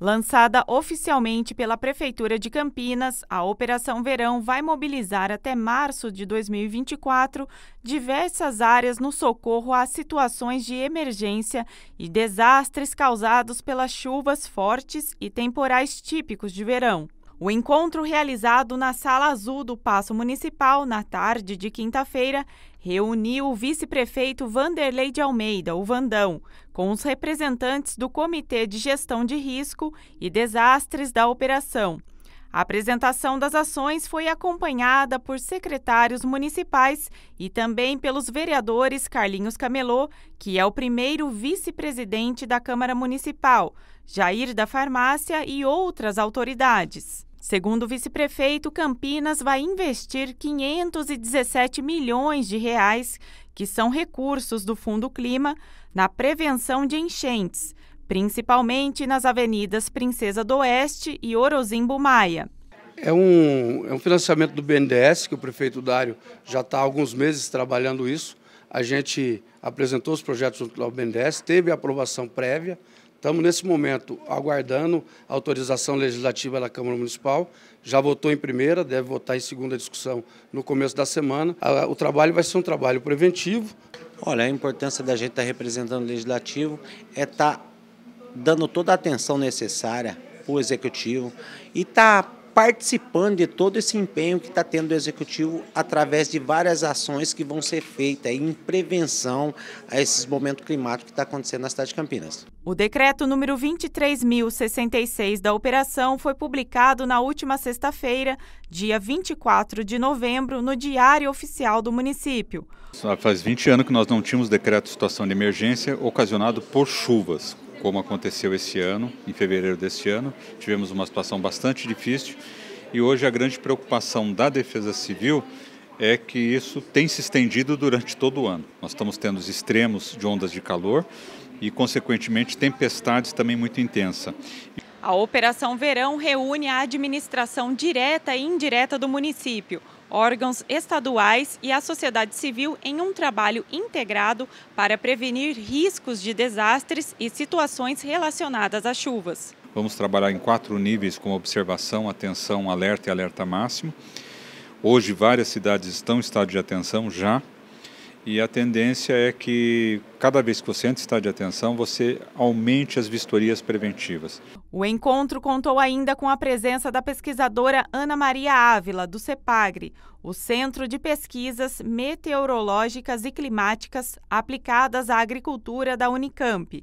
Lançada oficialmente pela Prefeitura de Campinas, a Operação Verão vai mobilizar até março de 2024 diversas áreas no socorro a situações de emergência e desastres causados pelas chuvas fortes e temporais típicos de verão. O encontro realizado na Sala Azul do Paço Municipal na tarde de quinta-feira reuniu o vice-prefeito Vanderlei de Almeida, o Vandão, com os representantes do Comitê de Gestão de Risco e Desastres da operação. A apresentação das ações foi acompanhada por secretários municipais e também pelos vereadores Carlinhos Camelô, que é o primeiro vice-presidente da Câmara Municipal, Jair da Farmácia e outras autoridades. Segundo o vice-prefeito, Campinas vai investir 517 milhões de reais, que são recursos do Fundo Clima, na prevenção de enchentes, principalmente nas avenidas Princesa do Oeste e Orozimbo Maia. É um, é um financiamento do BNDES, que o prefeito Dário já está há alguns meses trabalhando isso. A gente apresentou os projetos ao BNDES, teve aprovação prévia, Estamos nesse momento aguardando a autorização legislativa da Câmara Municipal. Já votou em primeira, deve votar em segunda discussão no começo da semana. O trabalho vai ser um trabalho preventivo. Olha, a importância da gente estar tá representando o legislativo é estar tá dando toda a atenção necessária para o executivo e estar tá participando de todo esse empenho que está tendo o Executivo através de várias ações que vão ser feitas em prevenção a esses momentos climáticos que está acontecendo na cidade de Campinas. O decreto número 23.066 da operação foi publicado na última sexta-feira, dia 24 de novembro, no Diário Oficial do município. Só faz 20 anos que nós não tínhamos decreto de situação de emergência ocasionado por chuvas como aconteceu esse ano, em fevereiro deste ano. Tivemos uma situação bastante difícil e hoje a grande preocupação da Defesa Civil é que isso tem se estendido durante todo o ano. Nós estamos tendo os extremos de ondas de calor e, consequentemente, tempestades também muito intensas. A Operação Verão reúne a administração direta e indireta do município, órgãos estaduais e a sociedade civil em um trabalho integrado para prevenir riscos de desastres e situações relacionadas a chuvas. Vamos trabalhar em quatro níveis com observação, atenção, alerta e alerta máximo. Hoje várias cidades estão em estado de atenção já, e a tendência é que, cada vez que você entra em estado de atenção, você aumente as vistorias preventivas. O encontro contou ainda com a presença da pesquisadora Ana Maria Ávila, do CEPAGRE, o Centro de Pesquisas Meteorológicas e Climáticas Aplicadas à Agricultura da Unicamp.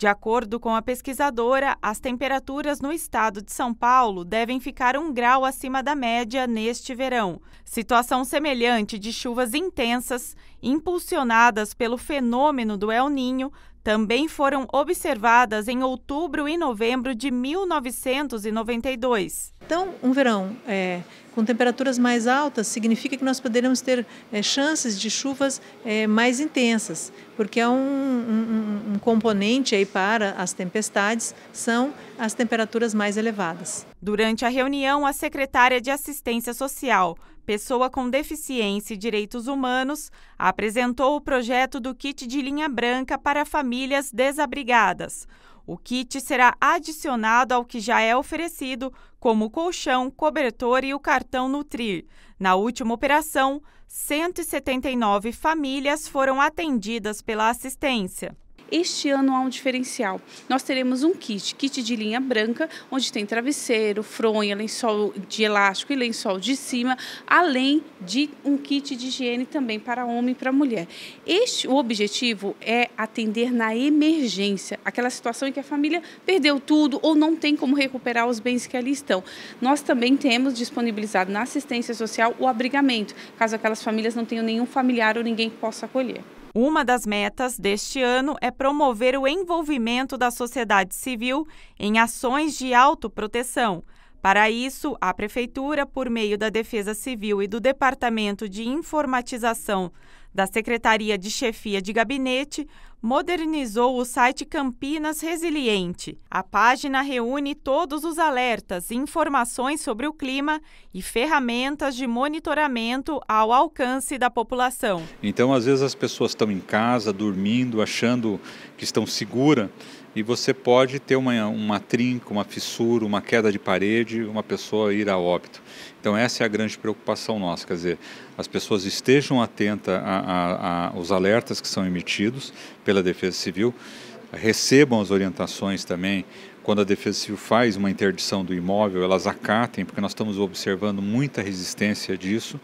De acordo com a pesquisadora, as temperaturas no estado de São Paulo devem ficar um grau acima da média neste verão. Situação semelhante de chuvas intensas, impulsionadas pelo fenômeno do El Ninho, também foram observadas em outubro e novembro de 1992. Então, um verão é, com temperaturas mais altas significa que nós poderemos ter é, chances de chuvas é, mais intensas, porque é um, um, um componente aí para as tempestades são as temperaturas mais elevadas. Durante a reunião, a secretária de Assistência Social, pessoa com deficiência e direitos humanos, apresentou o projeto do kit de linha branca para famílias desabrigadas. O kit será adicionado ao que já é oferecido, como o colchão, cobertor e o cartão Nutrir. Na última operação, 179 famílias foram atendidas pela assistência. Este ano há um diferencial. Nós teremos um kit, kit de linha branca, onde tem travesseiro, fronha, lençol de elástico e lençol de cima, além de um kit de higiene também para homem e para mulher. Este o objetivo é atender na emergência, aquela situação em que a família perdeu tudo ou não tem como recuperar os bens que ali estão. Nós também temos disponibilizado na assistência social o abrigamento, caso aquelas famílias não tenham nenhum familiar ou ninguém que possa acolher. Uma das metas deste ano é promover o envolvimento da sociedade civil em ações de autoproteção. Para isso, a Prefeitura, por meio da Defesa Civil e do Departamento de Informatização da Secretaria de Chefia de Gabinete, modernizou o site Campinas Resiliente. A página reúne todos os alertas, informações sobre o clima e ferramentas de monitoramento ao alcance da população. Então, às vezes as pessoas estão em casa, dormindo, achando que estão seguras e você pode ter uma, uma trinca, uma fissura, uma queda de parede, uma pessoa ir a óbito. Então essa é a grande preocupação nossa, quer dizer, as pessoas estejam atentas aos alertas que são emitidos pela Defesa Civil recebam as orientações também. Quando a Defesa Civil faz uma interdição do imóvel, elas acatem, porque nós estamos observando muita resistência disso.